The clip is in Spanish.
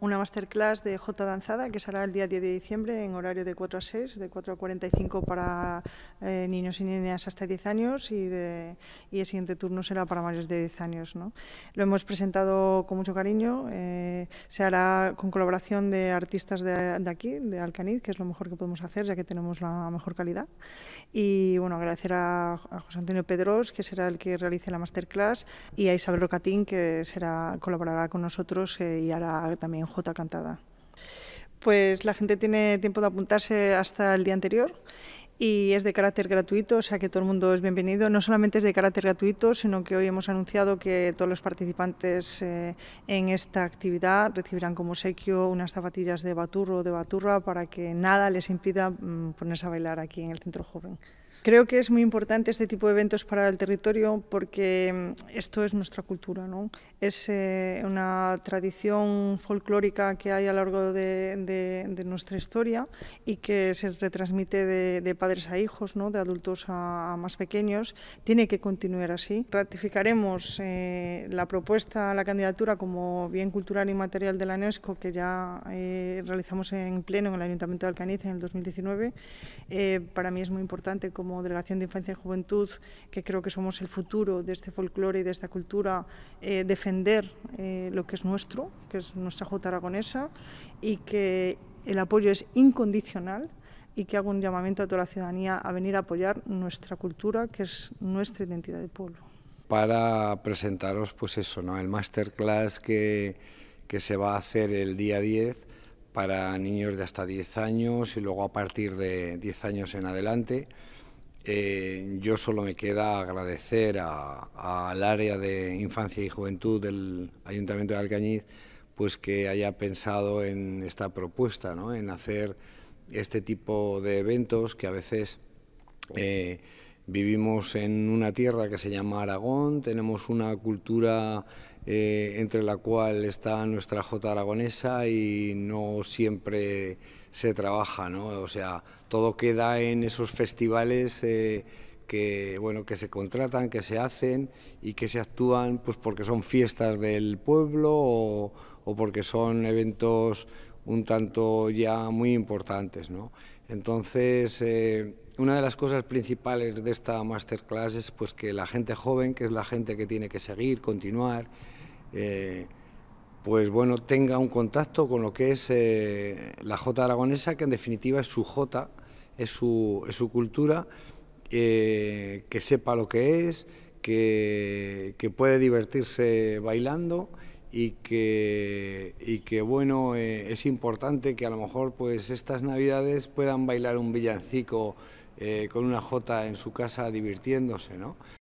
una masterclass de J Danzada que será el día 10 de diciembre en horario de 4 a 6, de 4 a 45 para eh, niños y niñas hasta 10 años y, de, el siguiente turno será para mayores de 10 años. ¿no? Lo hemos presentado con mucho cariño, eh, se hará con colaboración de artistas de, aquí, de Alcaniz, que es lo mejor que podemos hacer ya que tenemos la mejor calidad. Y bueno, agradecer a, José Antonio Pedros, que será el que realice la masterclass, y a Isabel Rocatín, que será, colaborará con nosotros eh, y también J Cantada. Pues la gente tiene tiempo de apuntarse hasta el día anterior y es de carácter gratuito, o sea que todo el mundo es bienvenido. No solamente es de carácter gratuito, sino que hoy hemos anunciado que todos los participantes eh, en esta actividad recibirán como obsequio unas zapatillas de baturro o de baturra para que nada les impida mm, ponerse a bailar aquí en el Centro Joven. Creo que es muy importante este tipo de eventos para el territorio porque mm, esto es nuestra cultura, ¿no? Es eh, una tradición folclórica que hay a lo largo de, nuestra historia y que se retransmite de, de padres a hijos, de adultos a, más pequeños, tiene que continuar así. Ratificaremos eh, la propuesta la candidatura como bien cultural y material de la UNESCO que ya eh, realizamos en pleno en el Ayuntamiento de Alcaniz en el 2019. Eh, para mí es muy importante como Delegación de Infancia y Juventud, que creo que somos el futuro de este folclore y de esta cultura, defender lo que es nuestro, que es nuestra Jota Aragonesa y que el apoyo es incondicional y que hago un llamamiento a toda la ciudadanía a venir a apoyar nuestra cultura, que es nuestra identidad de pueblo. Para presentaros, pues eso, ¿no? el masterclass que, que se va a hacer el día 10 para niños de hasta 10 años y luego a partir de 10 años en adelante. Eh, yo solo me queda agradecer al área de infancia y juventud del Ayuntamiento de Alcañiz pues que haya pensado en esta propuesta, ¿no? en hacer este tipo de eventos que a veces eh, vivimos en una tierra que se llama Aragón, tenemos una cultura eh, entre la cual está nuestra Jota aragonesa y no siempre se trabaja, ¿no? O sea, todo queda en esos festivales eh, que, bueno, que se contratan, que se hacen y que se actúan pues porque son fiestas del pueblo o, o porque son eventos un tanto ya muy importantes. ¿no? Entonces, eh, una de las cosas principales de esta masterclass es pues, que la gente joven, que es la gente que tiene que seguir, continuar, eh, pues bueno, tenga un contacto con lo que es eh, la Jota aragonesa, que en definitiva es su Jota... es su, cultura, que sepa lo que es, que, que puede divertirse bailando y que, y que bueno, eh, es importante que a lo mejor pues estas navidades puedan bailar un villancico eh, con una jota en su casa divirtiéndose, ¿no?